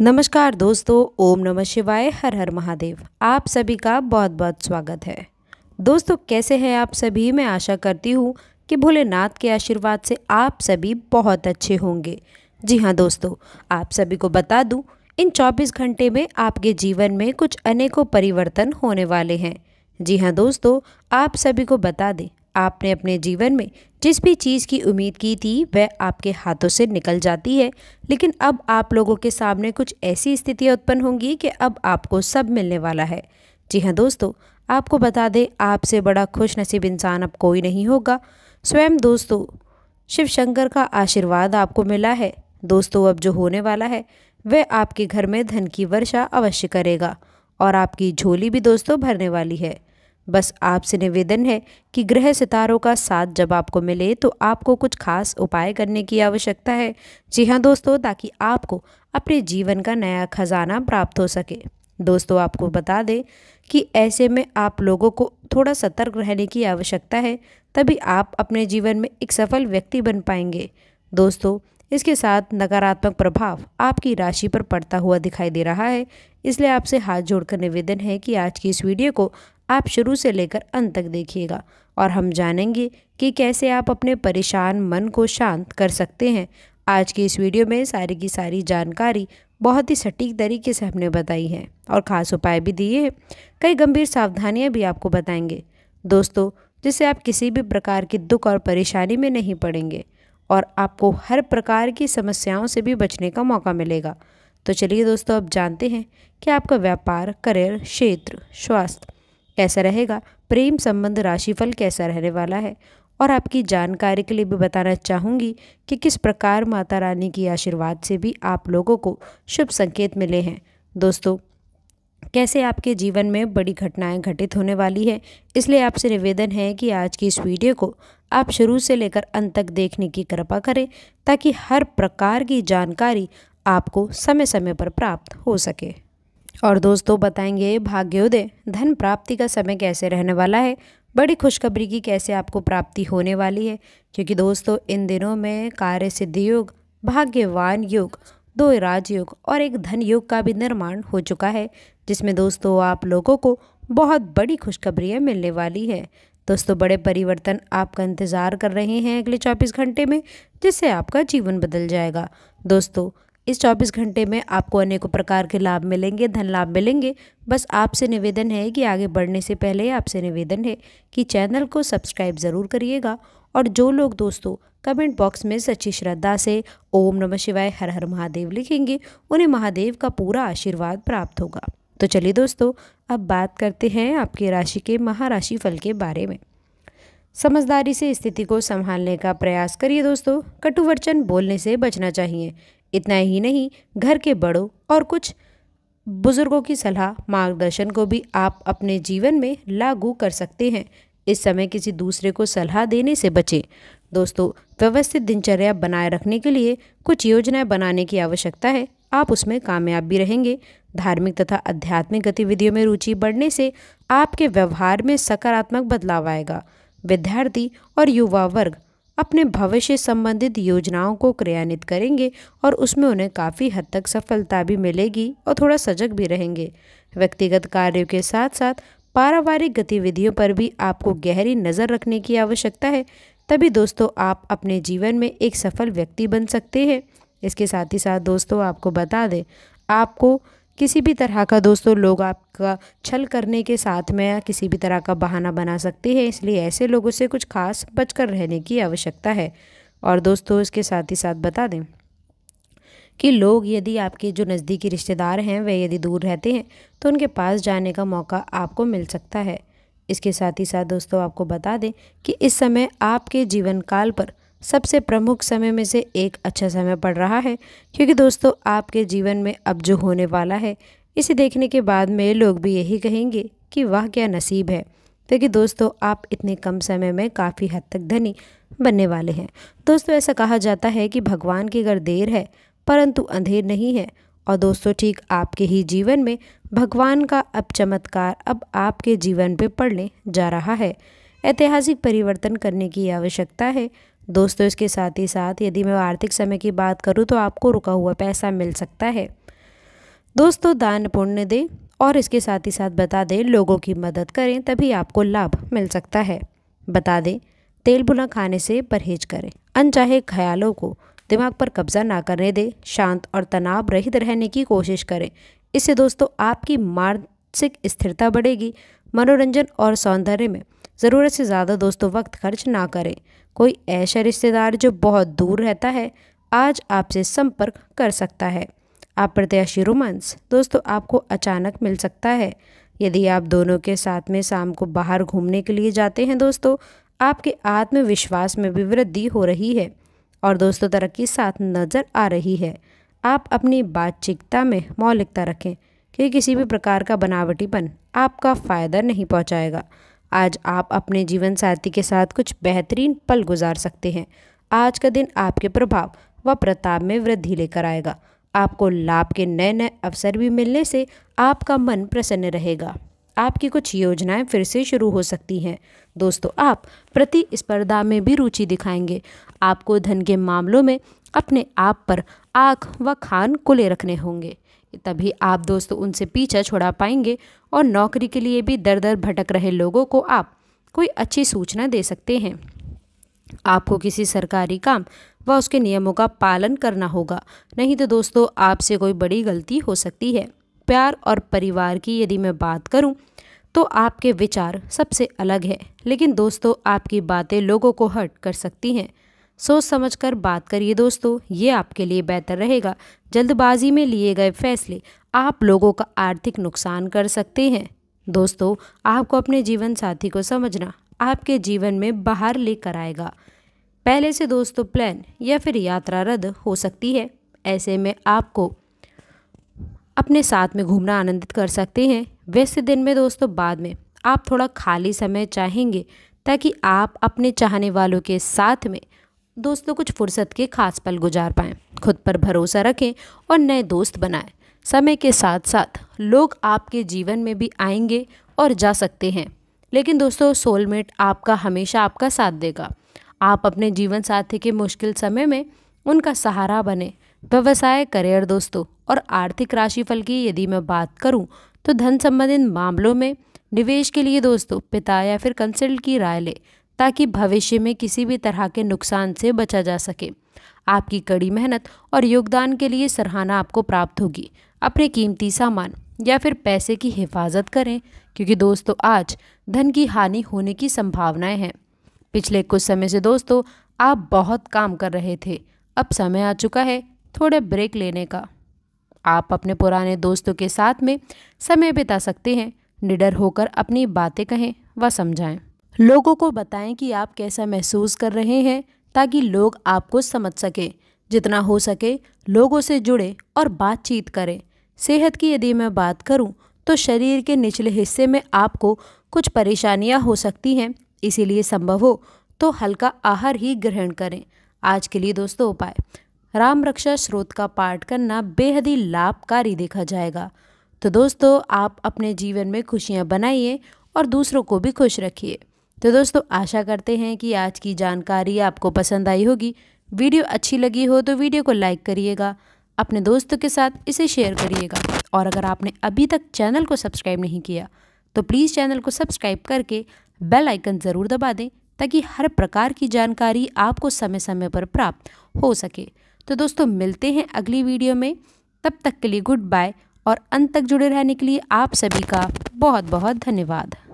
नमस्कार दोस्तों ओम नमः शिवाय हर हर महादेव आप सभी का बहुत बहुत स्वागत है दोस्तों कैसे हैं आप सभी मैं आशा करती हूँ कि भोलेनाथ के आशीर्वाद से आप सभी बहुत अच्छे होंगे जी हाँ दोस्तों आप सभी को बता दूँ इन 24 घंटे में आपके जीवन में कुछ अनेकों परिवर्तन होने वाले हैं जी हाँ दोस्तों आप सभी को बता दें आपने अपने जीवन में जिस भी चीज़ की उम्मीद की थी वह आपके हाथों से निकल जाती है लेकिन अब आप लोगों के सामने कुछ ऐसी स्थितियाँ उत्पन्न होंगी कि अब आपको सब मिलने वाला है जी हाँ दोस्तों आपको बता दें आपसे बड़ा खुश नसीब इंसान अब कोई नहीं होगा स्वयं दोस्तों शिव शंकर का आशीर्वाद आपको मिला है दोस्तों अब जो होने वाला है वह आपके घर में धन की वर्षा अवश्य करेगा और आपकी झोली भी दोस्तों भरने वाली है बस आपसे निवेदन है कि ग्रह सितारों का साथ जब आपको मिले तो आपको कुछ खास उपाय करने की आवश्यकता है जी हाँ दोस्तों ताकि आपको अपने जीवन का नया खजाना प्राप्त हो सके दोस्तों आपको बता दें कि ऐसे में आप लोगों को थोड़ा सतर्क रहने की आवश्यकता है तभी आप अपने जीवन में एक सफल व्यक्ति बन पाएंगे दोस्तों इसके साथ नकारात्मक प्रभाव आपकी राशि पर पड़ता हुआ दिखाई दे रहा है इसलिए आपसे हाथ जोड़कर निवेदन है कि आज की इस वीडियो को आप शुरू से लेकर अंत तक देखिएगा और हम जानेंगे कि कैसे आप अपने परेशान मन को शांत कर सकते हैं आज की इस वीडियो में सारी की सारी जानकारी बहुत ही सटीक तरीके से हमने बताई है और ख़ास उपाय भी दिए हैं कई गंभीर सावधानियाँ भी आपको बताएंगे दोस्तों जिससे आप किसी भी प्रकार की दुख और परेशानी में नहीं पड़ेंगे और आपको हर प्रकार की समस्याओं से भी बचने का मौका मिलेगा तो चलिए दोस्तों अब जानते हैं कि आपका व्यापार करियर क्षेत्र स्वास्थ्य कैसा रहेगा प्रेम संबंध राशिफल कैसा रहने वाला है और आपकी जानकारी के लिए भी बताना चाहूँगी कि किस प्रकार माता रानी की आशीर्वाद से भी आप लोगों को शुभ संकेत मिले हैं दोस्तों कैसे आपके जीवन में बड़ी घटनाएं घटित होने वाली है इसलिए आपसे निवेदन है कि आज की इस वीडियो को आप शुरू से लेकर अंत तक देखने की कृपा करें ताकि हर प्रकार की जानकारी आपको समय समय पर प्राप्त हो सके और दोस्तों बताएंगे भाग्योदय धन प्राप्ति का समय कैसे रहने वाला है बड़ी खुशखबरी की कैसे आपको प्राप्ति होने वाली है क्योंकि दोस्तों इन दिनों में कार्य सिद्धि योग भाग्यवान योग दो राजयोग और एक धन योग का भी निर्माण हो चुका है जिसमें दोस्तों आप लोगों को बहुत बड़ी खुशखबरियाँ मिलने वाली है दोस्तों बड़े परिवर्तन आपका इंतज़ार कर रहे हैं अगले चौबीस घंटे में जिससे आपका जीवन बदल जाएगा दोस्तों इस 24 घंटे में आपको अनेकों प्रकार के लाभ मिलेंगे धन लाभ मिलेंगे बस आपसे निवेदन है कि आगे बढ़ने से पहले आपसे निवेदन है कि चैनल को सब्सक्राइब ज़रूर करिएगा और जो लोग दोस्तों कमेंट बॉक्स में सच्ची श्रद्धा से ओम नमः शिवाय हर हर महादेव लिखेंगे उन्हें महादेव का पूरा आशीर्वाद प्राप्त होगा तो चलिए दोस्तों अब बात करते हैं आपकी राशि के महाराशि फल के बारे में समझदारी से स्थिति को संभालने का प्रयास करिए दोस्तों कटुवचन बोलने से बचना चाहिए इतना ही नहीं घर के बड़ों और कुछ बुज़ुर्गों की सलाह मार्गदर्शन को भी आप अपने जीवन में लागू कर सकते हैं इस समय किसी दूसरे को सलाह देने से बचें दोस्तों व्यवस्थित दिनचर्या बनाए रखने के लिए कुछ योजनाएं बनाने की आवश्यकता है आप उसमें कामयाब भी रहेंगे धार्मिक तथा आध्यात्मिक गतिविधियों में रुचि बढ़ने से आपके व्यवहार में सकारात्मक बदलाव आएगा विद्यार्थी और युवा वर्ग अपने भविष्य संबंधित योजनाओं को क्रियान्वित करेंगे और उसमें उन्हें काफ़ी हद तक सफलता भी मिलेगी और थोड़ा सजग भी रहेंगे व्यक्तिगत कार्यों के साथ साथ पारिवारिक गतिविधियों पर भी आपको गहरी नज़र रखने की आवश्यकता है तभी दोस्तों आप अपने जीवन में एक सफल व्यक्ति बन सकते हैं इसके साथ ही साथ दोस्तों आपको बता दें आपको किसी भी तरह का दोस्तों लोग आपका छल करने के साथ में या किसी भी तरह का बहाना बना सकते हैं इसलिए ऐसे लोगों से कुछ खास बचकर रहने की आवश्यकता है और दोस्तों इसके साथ ही साथ बता दें कि लोग यदि आपके जो नज़दीकी रिश्तेदार हैं वे यदि दूर रहते हैं तो उनके पास जाने का मौका आपको मिल सकता है इसके साथ ही साथ दोस्तों आपको बता दें कि इस समय आपके जीवन काल पर सबसे प्रमुख समय में से एक अच्छा समय पड़ रहा है क्योंकि दोस्तों आपके जीवन में अब जो होने वाला है इसे देखने के बाद में लोग भी यही कहेंगे कि वह क्या नसीब है क्योंकि दोस्तों आप इतने कम समय में काफ़ी हद तक धनी बनने वाले हैं दोस्तों ऐसा कहा जाता है कि भगवान की अगर देर है परंतु अंधेर नहीं है और दोस्तों ठीक आपके ही जीवन में भगवान का अब चमत्कार अब आपके जीवन पे पड़ने जा रहा है ऐतिहासिक परिवर्तन करने की आवश्यकता है दोस्तों इसके साथ ही साथ यदि मैं आर्थिक समय की बात करूँ तो आपको रुका हुआ पैसा मिल सकता है दोस्तों दान पुण्य दें और इसके साथ ही साथ बता दें लोगों की मदद करें तभी आपको लाभ मिल सकता है बता दें तेल भुना खाने से परहेज करें अनचाहे ख्यालों को दिमाग पर कब्जा ना करने दें शांत और तनाव रहित रहने की कोशिश करें इससे दोस्तों आपकी मानसिक स्थिरता बढ़ेगी मनोरंजन और सौंदर्य में ज़रूरत से ज़्यादा दोस्तों वक्त खर्च ना करें कोई ऐसा रिश्तेदार जो बहुत दूर रहता है आज आपसे संपर्क कर सकता है आप प्रत्याशी रोमांस दोस्तों आपको अचानक मिल सकता है यदि आप दोनों के साथ में शाम को बाहर घूमने के लिए जाते हैं दोस्तों आपके आत्मविश्वास में भी वृद्धि हो रही है और दोस्तों तरक्की साथ नज़र आ रही है आप अपनी बातचीतता में मौलिकता रखें कि किसी भी प्रकार का बनावटीपन आपका फ़ायदा नहीं पहुंचाएगा आज आप अपने जीवन साथी के साथ कुछ बेहतरीन पल गुजार सकते हैं आज का दिन आपके प्रभाव व प्रताप में वृद्धि लेकर आएगा आपको लाभ के नए नए अवसर भी मिलने से आपका मन प्रसन्न रहेगा आपकी कुछ योजनाएं फिर से शुरू हो सकती हैं दोस्तों आप प्रतिस्पर्धा में भी रुचि दिखाएंगे आपको धन के मामलों में अपने आप पर आँख व खान खुले रखने होंगे तभी आप दोस्तों उनसे पीछा छुड़ा पाएंगे और नौकरी के लिए भी दर दर भटक रहे लोगों को आप कोई अच्छी सूचना दे सकते हैं आपको किसी सरकारी काम व उसके नियमों का पालन करना होगा नहीं तो दोस्तों आपसे कोई बड़ी गलती हो सकती है प्यार और परिवार की यदि मैं बात करूं तो आपके विचार सबसे अलग है लेकिन दोस्तों आपकी बातें लोगों को हर्ट कर सकती हैं सोच समझकर बात करिए दोस्तों ये आपके लिए बेहतर रहेगा जल्दबाजी में लिए गए फैसले आप लोगों का आर्थिक नुकसान कर सकते हैं दोस्तों आपको अपने जीवन साथी को समझना आपके जीवन में बाहर लेकर आएगा पहले से दोस्तों प्लान या फिर यात्रा रद्द हो सकती है ऐसे में आपको अपने साथ में घूमना आनंदित कर सकते हैं वैसे दिन में दोस्तों बाद में आप थोड़ा खाली समय चाहेंगे ताकि आप अपने चाहने वालों के साथ में दोस्तों कुछ फुर्सत के खास पल गुजार पाएँ खुद पर भरोसा रखें और नए दोस्त बनाएं समय के साथ साथ लोग आपके जीवन में भी आएंगे और जा सकते हैं लेकिन दोस्तों सोलमेट आपका हमेशा आपका साथ देगा आप अपने जीवन साथी के मुश्किल समय में उनका सहारा बने व्यवसाय करियर दोस्तों और आर्थिक राशिफल की यदि मैं बात करूं तो धन संबंधित मामलों में निवेश के लिए दोस्तों पिता या फिर कंसल्ट की राय ले ताकि भविष्य में किसी भी तरह के नुकसान से बचा जा सके आपकी कड़ी मेहनत और योगदान के लिए सराहना आपको प्राप्त होगी अपने कीमती सामान या फिर पैसे की हिफाजत करें क्योंकि दोस्तों आज धन की हानि होने की संभावनाएं हैं पिछले कुछ समय से दोस्तों आप बहुत काम कर रहे थे अब समय आ चुका है थोड़े ब्रेक लेने का आप अपने पुराने दोस्तों के साथ में समय बिता सकते हैं निडर होकर अपनी बातें कहें व समझाएं लोगों को बताएं कि आप कैसा महसूस कर रहे हैं ताकि लोग आपको समझ सकें जितना हो सके लोगों से जुड़े और बातचीत करें सेहत की यदि मैं बात करूं तो शरीर के निचले हिस्से में आपको कुछ परेशानियां हो सकती हैं इसीलिए संभव हो तो हल्का आहार ही ग्रहण करें आज के लिए दोस्तों उपाय राम रक्षा स्रोत का पाठ करना बेहद ही लाभकारी देखा जाएगा तो दोस्तों आप अपने जीवन में खुशियाँ बनाइए और दूसरों को भी खुश रखिए तो दोस्तों आशा करते हैं कि आज की जानकारी आपको पसंद आई होगी वीडियो अच्छी लगी हो तो वीडियो को लाइक करिएगा अपने दोस्तों के साथ इसे शेयर करिएगा और अगर आपने अभी तक चैनल को सब्सक्राइब नहीं किया तो प्लीज़ चैनल को सब्सक्राइब करके बेल आइकन ज़रूर दबा दें ताकि हर प्रकार की जानकारी आपको समय समय पर प्राप्त हो सके तो दोस्तों मिलते हैं अगली वीडियो में तब तक के लिए गुड बाय और अंत तक जुड़े रहने के लिए आप सभी का बहुत बहुत धन्यवाद